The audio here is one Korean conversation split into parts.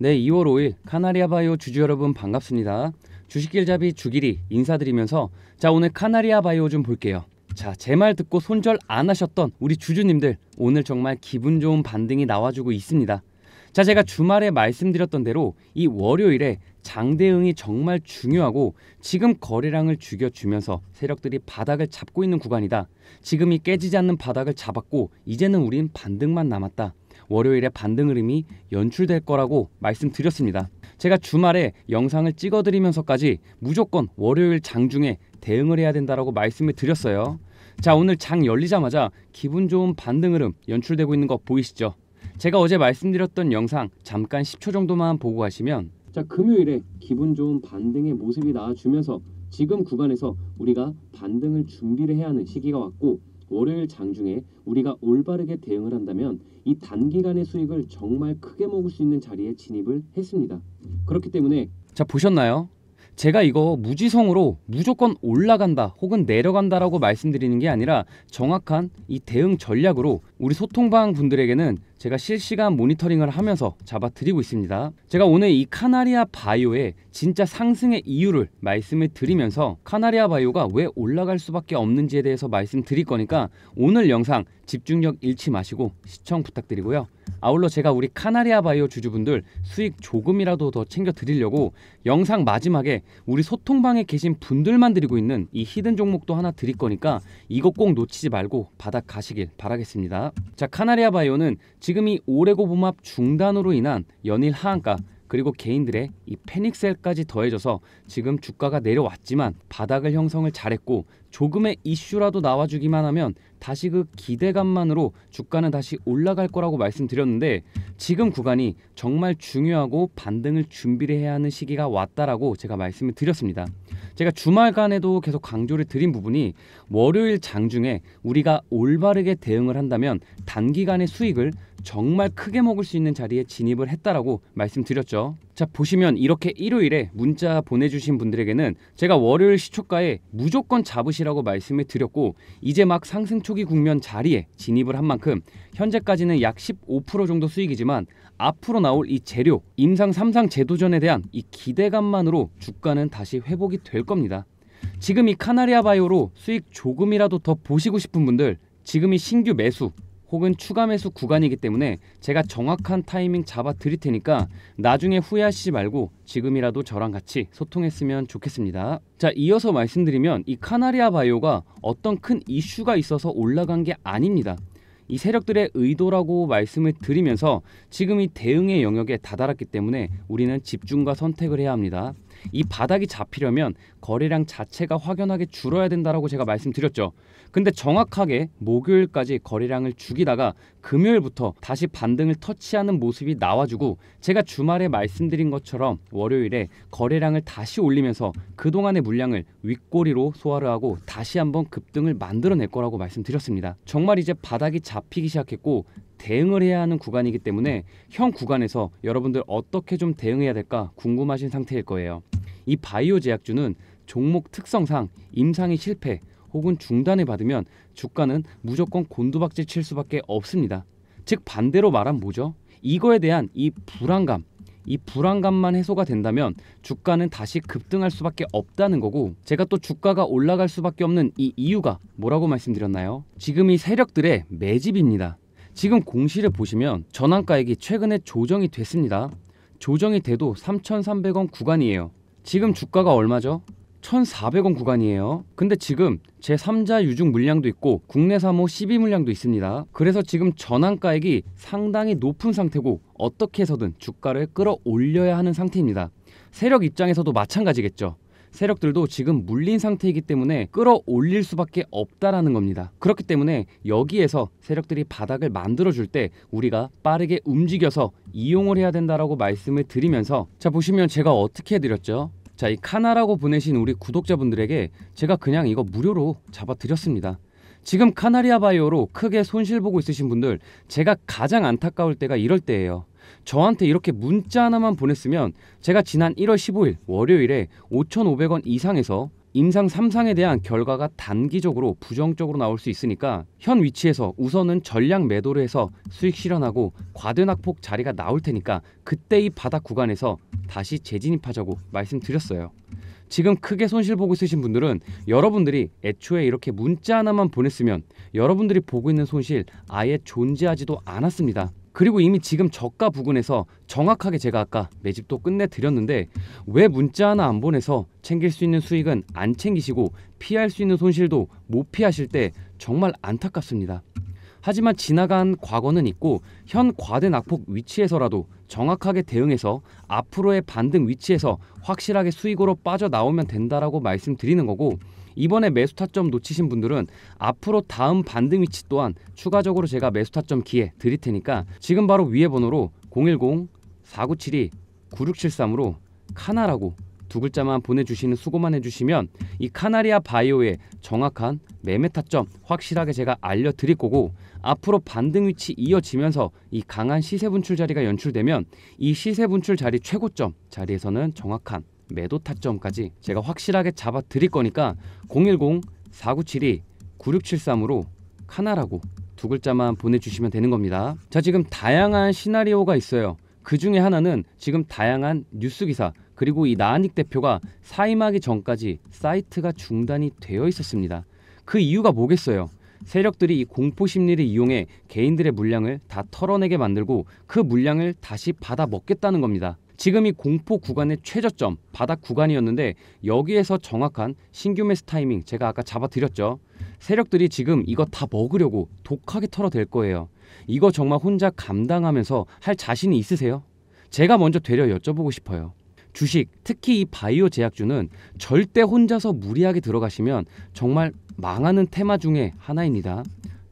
네, 2월 5일 카나리아 바이오 주주 여러분 반갑습니다. 주식길잡이 주길이 인사드리면서 자 오늘 카나리아 바이오 좀 볼게요. 자, 제 말 듣고 손절 안 하셨던 우리 주주님들 오늘 정말 기분 좋은 반등이 나와주고 있습니다. 자, 제가 주말에 말씀드렸던 대로 이 월요일에 장대응이 정말 중요하고 지금 거래량을 죽여주면서 세력들이 바닥을 잡고 있는 구간이다. 지금이 깨지지 않는 바닥을 잡았고 이제는 우린 반등만 남았다. 월요일에 반등 흐름이 연출될 거라고 말씀드렸습니다. 제가 주말에 영상을 찍어드리면서까지 무조건 월요일 장중에 대응을 해야 된다라고 말씀을 드렸어요. 자 오늘 장 열리자마자 기분 좋은 반등 흐름 연출되고 있는 거 보이시죠? 제가 어제 말씀드렸던 영상 잠깐 10초 정도만 보고 하시면자 금요일에 기분 좋은 반등의 모습이 나와주면서 지금 구간에서 우리가 반등을 준비를 해야 하는 시기가 왔고 월요일 장중에 우리가 올바르게 대응을 한다면 이 단기간의 수익을 정말 크게 먹을 수 있는 자리에 진입을 했습니다. 그렇기 때문에 자 보셨나요? 제가 이거 무지성으로 무조건 올라간다 혹은 내려간다라고 말씀드리는 게 아니라 정확한 이 대응 전략으로 우리 소통방 분들에게는 제가 실시간 모니터링을 하면서 잡아드리고 있습니다. 제가 오늘 이 카나리아 바이오의 진짜 상승의 이유를 말씀을 드리면서 카나리아 바이오가 왜 올라갈 수밖에 없는지에 대해서 말씀드릴 거니까 오늘 영상 집중력 잃지 마시고 시청 부탁드리고요. 아울러 제가 우리 카나리아 바이오 주주분들 수익 조금이라도 더 챙겨 드리려고 영상 마지막에 우리 소통방에 계신 분들만 드리고 있는 이 히든 종목도 하나 드릴 거니까 이거 꼭 놓치지 말고 받아 가시길 바라겠습니다. 자, 카나리아 바이오는 지금 이 오레고봄합 중단으로 인한 연일 하한가 그리고 개인들의 이 패닉셀까지 더해져서 지금 주가가 내려왔지만 바닥을 형성을 잘했고 조금의 이슈라도 나와주기만 하면 다시 그 기대감만으로 주가는 다시 올라갈 거라고 말씀드렸는데 지금 구간이 정말 중요하고 반등을 준비를 해야 하는 시기가 왔다라고 제가 말씀을 드렸습니다. 제가 주말간에도 계속 강조를 드린 부분이 월요일 장중에 우리가 올바르게 대응을 한다면 단기간의 수익을 정말 크게 먹을 수 있는 자리에 진입을 했다라고 말씀드렸죠. 자 보시면 이렇게 일요일에 문자 보내주신 분들에게는 제가 월요일 시초가에 무조건 잡으시라고 말씀을 드렸고 이제 막 상승 초기 국면 자리에 진입을 한 만큼 현재까지는 약 15% 정도 수익이지만 앞으로 나올 이 재료 임상 3상 재도전에 대한 이 기대감만으로 주가는 다시 회복이 될 겁니다. 지금 이 카나리아 바이오로 수익 조금이라도 더 보시고 싶은 분들 지금이 신규 매수 혹은 추가 매수 구간이기 때문에 제가 정확한 타이밍 잡아 드릴 테니까 나중에 후회하시지 말고 지금이라도 저랑 같이 소통했으면 좋겠습니다. 자, 이어서 말씀드리면 이 카나리아 바이오가 어떤 큰 이슈가 있어서 올라간 게 아닙니다. 이 세력들의 의도라고 말씀을 드리면서 지금 이 대응의 영역에 다다랐기 때문에 우리는 집중과 선택을 해야 합니다. 이 바닥이 잡히려면 거래량 자체가 확연하게 줄어야 된다라고 제가 말씀드렸죠. 근데 정확하게 목요일까지 거래량을 죽이다가 금요일부터 다시 반등을 터치하는 모습이 나와주고 제가 주말에 말씀드린 것처럼 월요일에 거래량을 다시 올리면서 그동안의 물량을 윗꼬리로 소화를 하고 다시 한번 급등을 만들어낼 거라고 말씀드렸습니다. 정말 이제 바닥이 잡히기 시작했고 대응을 해야 하는 구간이기 때문에 현 구간에서 여러분들 어떻게 좀 대응해야 될까 궁금하신 상태일 거예요. 이 바이오 제약주는 종목 특성상 임상이 실패 혹은 중단을 받으면 주가는 무조건 곤두박질 칠 수밖에 없습니다. 즉 반대로 말하면 뭐죠? 이거에 대한 이 불안감 이 불안감만 해소가 된다면 주가는 다시 급등할 수밖에 없다는 거고 제가 또 주가가 올라갈 수밖에 없는 이 이유가 뭐라고 말씀드렸나요? 지금 이 세력들의 매집입니다. 지금 공시를 보시면 전환가액이 최근에 조정이 됐습니다. 조정이 돼도 3,300원 구간이에요. 지금 주가가 얼마죠? 1,400원 구간이에요. 근데 지금 제 3자 유중 물량도 있고 국내 3호 12 물량도 있습니다. 그래서 지금 전환가액이 상당히 높은 상태고 어떻게 해서든 주가를 끌어올려야 하는 상태입니다. 세력 입장에서도 마찬가지겠죠. 세력들도 지금 물린 상태이기 때문에 끌어올릴 수밖에 없다라는 겁니다. 그렇기 때문에 여기에서 세력들이 바닥을 만들어 줄 때 우리가 빠르게 움직여서 이용을 해야 된다라고 말씀을 드리면서 자 보시면 제가 어떻게 해드렸죠? 자 이 카나라고 보내신 우리 구독자분들에게 제가 그냥 이거 무료로 잡아드렸습니다. 지금 카나리아 바이오로 크게 손실 보고 있으신 분들 제가 가장 안타까울 때가 이럴 때예요. 저한테 이렇게 문자 하나만 보냈으면 제가 지난 1월 15일 월요일에 5,500원 이상에서 임상 3상에 대한 결과가 단기적으로 부정적으로 나올 수 있으니까 현 위치에서 우선은 전량 매도를 해서 수익 실현하고 과대 낙폭 자리가 나올 테니까 그때 이 바닥 구간에서 다시 재진입하자고 말씀드렸어요. 지금 크게 손실 보고 있으신 분들은 여러분들이 애초에 이렇게 문자 하나만 보냈으면 여러분들이 보고 있는 손실 아예 존재하지도 않았습니다. 그리고 이미 지금 저가 부근에서 정확하게 제가 아까 매집도 끝내드렸는데 왜 문자 하나 안 보내서 챙길 수 있는 수익은 안 챙기시고 피할 수 있는 손실도 못 피하실 때 정말 안타깝습니다. 하지만 지나간 과거는 있고 현 과대 낙폭 위치에서라도 정확하게 대응해서 앞으로의 반등 위치에서 확실하게 수익으로 빠져나오면 된다라고 말씀드리는 거고 이번에 매수 타점 놓치신 분들은 앞으로 다음 반등 위치 또한 추가적으로 제가 매수 타점 기회 드릴 테니까 지금 바로 위에 번호로 010-4972-9673으로 카나라고 두 글자만 보내주시는 수고만 해주시면 이 카나리아 바이오의 정확한 매매 타점 확실하게 제가 알려드릴 거고 앞으로 반등 위치 이어지면서 이 강한 시세 분출 자리가 연출되면 이 시세 분출 자리 최고점 자리에서는 정확한 매도 타점까지 제가 확실하게 잡아 드릴 거니까 010-4972-9673으로 카나라고 두 글자만 보내주시면 되는 겁니다. 자, 지금 다양한 시나리오가 있어요. 그 중에 하나는 지금 다양한 뉴스 기사 그리고 이 나한익 대표가 사임하기 전까지 사이트가 중단이 되어 있었습니다. 그 이유가 뭐겠어요? 세력들이 이 공포 심리를 이용해 개인들의 물량을 다 털어내게 만들고 그 물량을 다시 받아 먹겠다는 겁니다. 지금 이 공포 구간의 최저점 바닥 구간이었는데 여기에서 정확한 신규 매스 타이밍 제가 아까 잡아드렸죠. 세력들이 지금 이거 다 먹으려고 독하게 털어댈 거예요. 이거 정말 혼자 감당하면서 할 자신이 있으세요? 제가 먼저 되려 여쭤보고 싶어요. 주식, 특히 이 바이오 제약주는 절대 혼자서 무리하게 들어가시면 정말 망하는 테마 중에 하나입니다.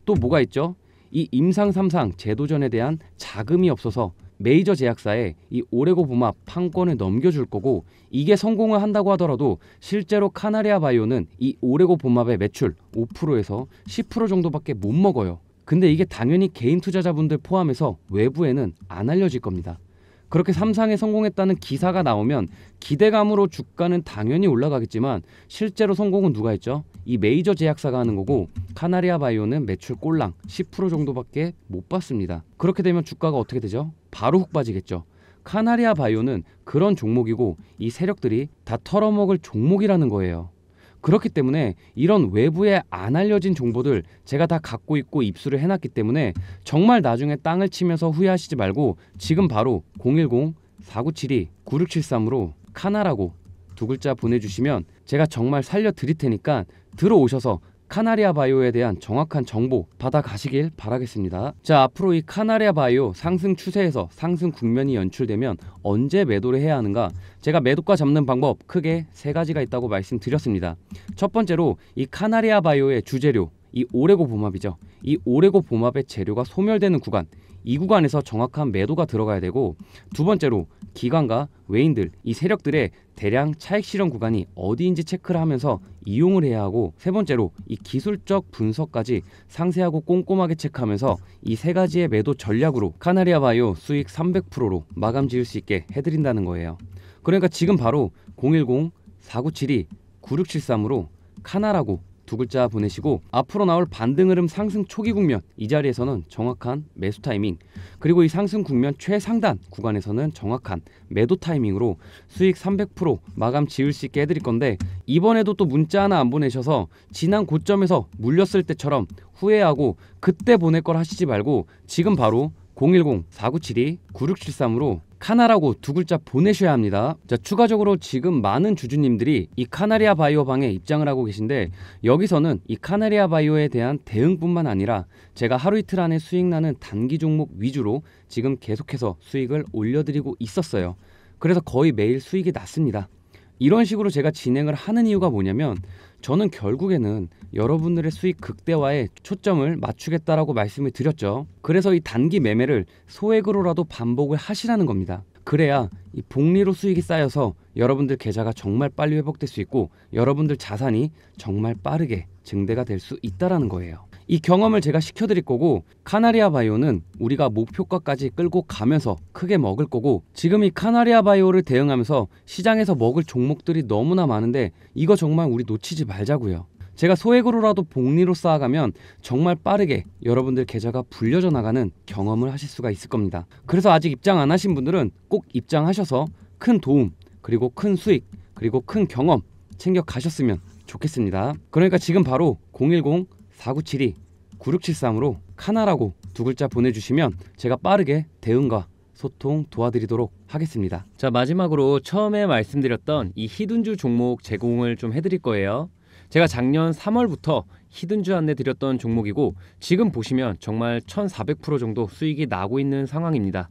또 뭐가 있죠? 이 임상 3상 재도전에 대한 자금이 없어서 메이저 제약사에 이 오레고 부마 판권을 넘겨줄 거고 이게 성공을 한다고 하더라도 실제로 카나리아 바이오는 이 오레고 부마의 매출 5%에서 10% 정도밖에 못 먹어요. 근데 이게 당연히 개인 투자자분들 포함해서 외부에는 안 알려질 겁니다. 그렇게 삼상에 성공했다는 기사가 나오면 기대감으로 주가는 당연히 올라가겠지만 실제로 성공은 누가 했죠? 이 메이저 제약사가 하는 거고 카나리아 바이오는 매출 꼴랑 10% 정도밖에 못 봤습니다. 그렇게 되면 주가가 어떻게 되죠? 바로 훅 빠지겠죠. 카나리아 바이오는 그런 종목이고 이 세력들이 다 털어먹을 종목이라는 거예요. 그렇기 때문에 이런 외부에 안 알려진 정보들 제가 다 갖고 있고 입수를 해놨기 때문에 정말 나중에 땅을 치면서 후회하시지 말고 지금 바로 010-4972-9673으로 카나라고 두 글자 보내주시면 제가 정말 살려드릴 테니까 들어오셔서 카나리아 바이오에 대한 정확한 정보 받아가시길 바라겠습니다. 자, 앞으로 이 카나리아 바이오 상승 추세에서 상승 국면이 연출되면 언제 매도를 해야 하는가? 제가 매도가 잡는 방법 크게 세 가지가 있다고 말씀드렸습니다. 첫 번째로 이 카나리아 바이오의 주재료 이 오레고 봄합이죠. 이 오레고 봄합의 재료가 소멸되는 구간 이 구간에서 정확한 매도가 들어가야 되고 두 번째로 기관과 외인들 이 세력들의 대량 차익 실현 구간이 어디인지 체크를 하면서 이용을 해야 하고 세 번째로 이 기술적 분석까지 상세하고 꼼꼼하게 체크하면서 이 세 가지의 매도 전략으로 카나리아 바이오 수익 300%로 마감 지을 수 있게 해드린다는 거예요. 그러니까 지금 바로 010 4972 9673으로 카나라고 두 글자 보내시고 앞으로 나올 반등 흐름 상승 초기 국면 이 자리에서는 정확한 매수 타이밍 그리고 이 상승 국면 최상단 구간에서는 정확한 매도 타이밍으로 수익 300% 마감 지을 수 있게 해드릴 건데 이번에도 또 문자 하나 안 보내셔서 지난 고점에서 물렸을 때처럼 후회하고 그때 보낼 걸 하시지 말고 지금 바로 010-4972-9673으로 카나라고 두 글자 보내셔야 합니다. 자, 추가적으로 지금 많은 주주님들이 이 카나리아 바이오 방에 입장을 하고 계신데 여기서는 이 카나리아 바이오에 대한 대응뿐만 아니라 제가 하루 이틀 안에 수익 나는 단기 종목 위주로 지금 계속해서 수익을 올려드리고 있었어요. 그래서 거의 매일 수익이 났습니다. 이런 식으로 제가 진행을 하는 이유가 뭐냐면 저는 결국에는 여러분들의 수익 극대화에 초점을 맞추겠다라고 말씀을 드렸죠. 그래서 이 단기 매매를 소액으로라도 반복을 하시라는 겁니다. 그래야 이 복리로 수익이 쌓여서 여러분들 계좌가 정말 빨리 회복될 수 있고 여러분들 자산이 정말 빠르게 증대가 될 수 있다라는 거예요. 이 경험을 제가 시켜드릴 거고 카나리아 바이오는 우리가 목표가까지 끌고 가면서 크게 먹을 거고 지금 이 카나리아 바이오를 대응하면서 시장에서 먹을 종목들이 너무나 많은데 이거 정말 우리 놓치지 말자고요. 제가 소액으로라도 복리로 쌓아가면 정말 빠르게 여러분들 계좌가 불려져 나가는 경험을 하실 수가 있을 겁니다. 그래서 아직 입장 안 하신 분들은 꼭 입장하셔서 큰 도움 그리고 큰 수익 그리고 큰 경험 챙겨 가셨으면 좋겠습니다. 그러니까 지금 바로 010 4972-9673으로 카나라고 두 글자 보내주시면 제가 빠르게 대응과 소통 도와드리도록 하겠습니다. 자 마지막으로 처음에 말씀드렸던 이 히든주 종목 제공을 좀 해드릴 거예요. 제가 작년 3월부터 히든주 안내 드렸던 종목이고 지금 보시면 정말 1400% 정도 수익이 나고 있는 상황입니다.